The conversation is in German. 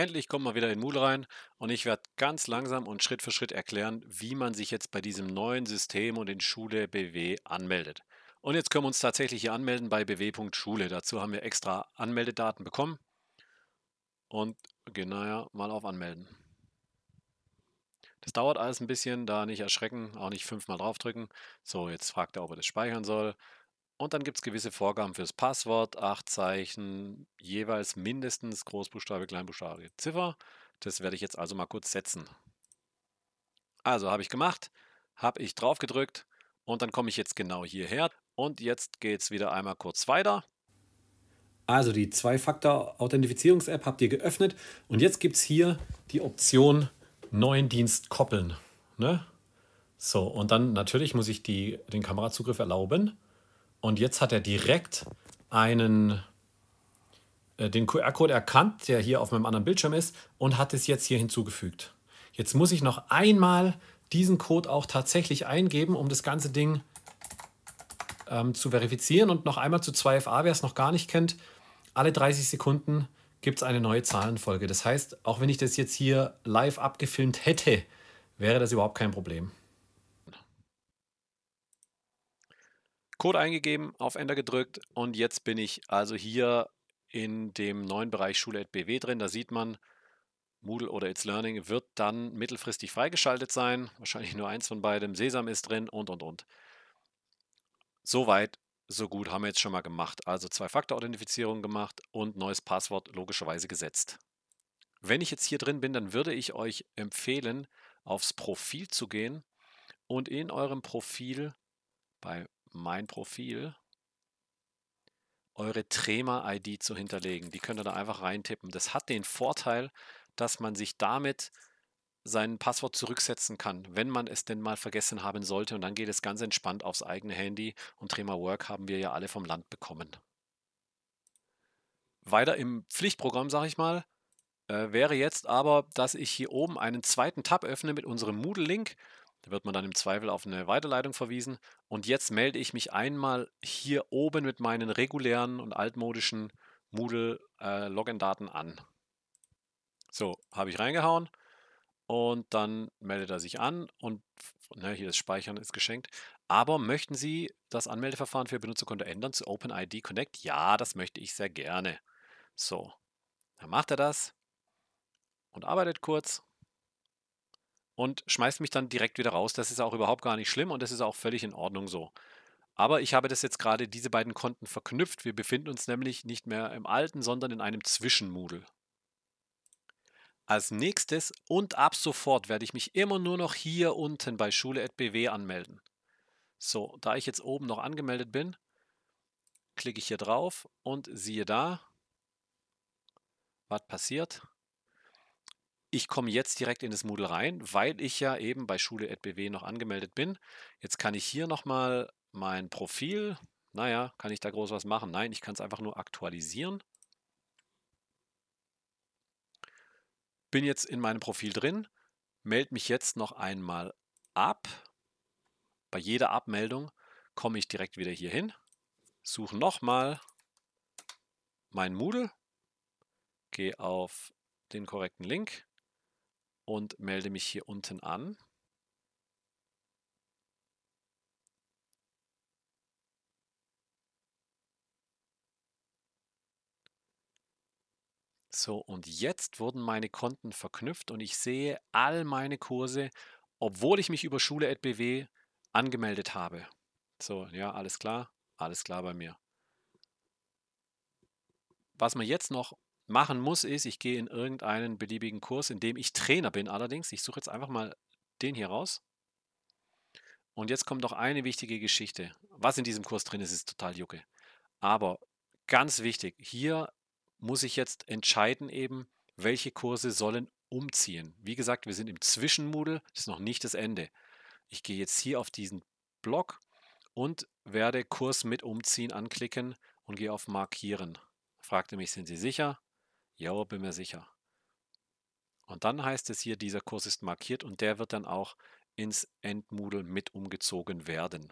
Endlich kommt man wieder in Moodle rein und ich werde ganz langsam und Schritt für Schritt erklären, wie man sich jetzt bei diesem neuen System und in Schule BW anmeldet. Und jetzt können wir uns tatsächlich hier anmelden bei bw.schule. Dazu haben wir extra Anmeldedaten bekommen. Und genau ja, mal auf Anmelden. Das dauert alles ein bisschen, da nicht erschrecken, auch nicht fünfmal draufdrücken. So, jetzt fragt er, ob er das speichern soll. Und dann gibt es gewisse Vorgaben fürs Passwort, acht Zeichen, jeweils mindestens Großbuchstabe, Kleinbuchstabe, Ziffer. Das werde ich jetzt also mal kurz setzen. Also habe ich gemacht, habe ich drauf gedrückt und dann komme ich jetzt genau hierher. Und jetzt geht es wieder einmal kurz weiter. Also die Zwei-Faktor-Authentifizierungs-App habt ihr geöffnet und jetzt gibt es hier die Option neuen Dienst koppeln. Ne? So, und dann natürlich muss ich die, den Kamerazugriff erlauben. Und jetzt hat er direkt einen, äh, den QR-Code erkannt, der hier auf meinem anderen Bildschirm ist, und hat es jetzt hier hinzugefügt. Jetzt muss ich noch einmal diesen Code auch tatsächlich eingeben, um das ganze Ding ähm, zu verifizieren. Und noch einmal zu 2FA, wer es noch gar nicht kennt, alle 30 Sekunden gibt es eine neue Zahlenfolge. Das heißt, auch wenn ich das jetzt hier live abgefilmt hätte, wäre das überhaupt kein Problem. Code eingegeben, auf Enter gedrückt und jetzt bin ich also hier in dem neuen Bereich Schule.bw drin. Da sieht man, Moodle oder It's Learning wird dann mittelfristig freigeschaltet sein. Wahrscheinlich nur eins von beidem. Sesam ist drin und und und. Soweit, so gut haben wir jetzt schon mal gemacht. Also Zwei-Faktor-Authentifizierung gemacht und neues Passwort logischerweise gesetzt. Wenn ich jetzt hier drin bin, dann würde ich euch empfehlen, aufs Profil zu gehen und in eurem Profil bei mein Profil eure Trema-ID zu hinterlegen. Die könnt ihr da einfach reintippen. Das hat den Vorteil, dass man sich damit sein Passwort zurücksetzen kann, wenn man es denn mal vergessen haben sollte. Und dann geht es ganz entspannt aufs eigene Handy. Und Trema Work haben wir ja alle vom Land bekommen. Weiter im Pflichtprogramm, sage ich mal, äh, wäre jetzt aber, dass ich hier oben einen zweiten Tab öffne mit unserem Moodle-Link da wird man dann im Zweifel auf eine Weiterleitung verwiesen. Und jetzt melde ich mich einmal hier oben mit meinen regulären und altmodischen Moodle-Login-Daten äh, an. So, habe ich reingehauen und dann meldet er sich an und ne, hier das Speichern ist geschenkt. Aber möchten Sie das Anmeldeverfahren für Benutzerkonto ändern zu OpenID Connect? Ja, das möchte ich sehr gerne. So, dann macht er das und arbeitet kurz und schmeißt mich dann direkt wieder raus. Das ist auch überhaupt gar nicht schlimm und das ist auch völlig in Ordnung so. Aber ich habe das jetzt gerade diese beiden Konten verknüpft. Wir befinden uns nämlich nicht mehr im alten, sondern in einem Zwischenmoodle. Als nächstes und ab sofort werde ich mich immer nur noch hier unten bei schule.bw anmelden. So, da ich jetzt oben noch angemeldet bin, klicke ich hier drauf und siehe da, was passiert ich komme jetzt direkt in das Moodle rein, weil ich ja eben bei schule.bw noch angemeldet bin. Jetzt kann ich hier nochmal mein Profil, naja, kann ich da groß was machen? Nein, ich kann es einfach nur aktualisieren. Bin jetzt in meinem Profil drin, melde mich jetzt noch einmal ab. Bei jeder Abmeldung komme ich direkt wieder hier hin, suche nochmal mein Moodle, gehe auf den korrekten Link, und melde mich hier unten an. So, und jetzt wurden meine Konten verknüpft und ich sehe all meine Kurse, obwohl ich mich über Schule.bw angemeldet habe. So, ja, alles klar, alles klar bei mir. Was man jetzt noch machen muss, ist, ich gehe in irgendeinen beliebigen Kurs, in dem ich Trainer bin allerdings. Ich suche jetzt einfach mal den hier raus. Und jetzt kommt noch eine wichtige Geschichte. Was in diesem Kurs drin ist, ist total Jucke. Aber ganz wichtig, hier muss ich jetzt entscheiden eben, welche Kurse sollen umziehen. Wie gesagt, wir sind im Zwischenmoodle, das ist noch nicht das Ende. Ich gehe jetzt hier auf diesen Block und werde Kurs mit umziehen anklicken und gehe auf Markieren. Fragte mich, sind Sie sicher? Ja, bin mir sicher. Und dann heißt es hier, dieser Kurs ist markiert und der wird dann auch ins Endmoodle mit umgezogen werden.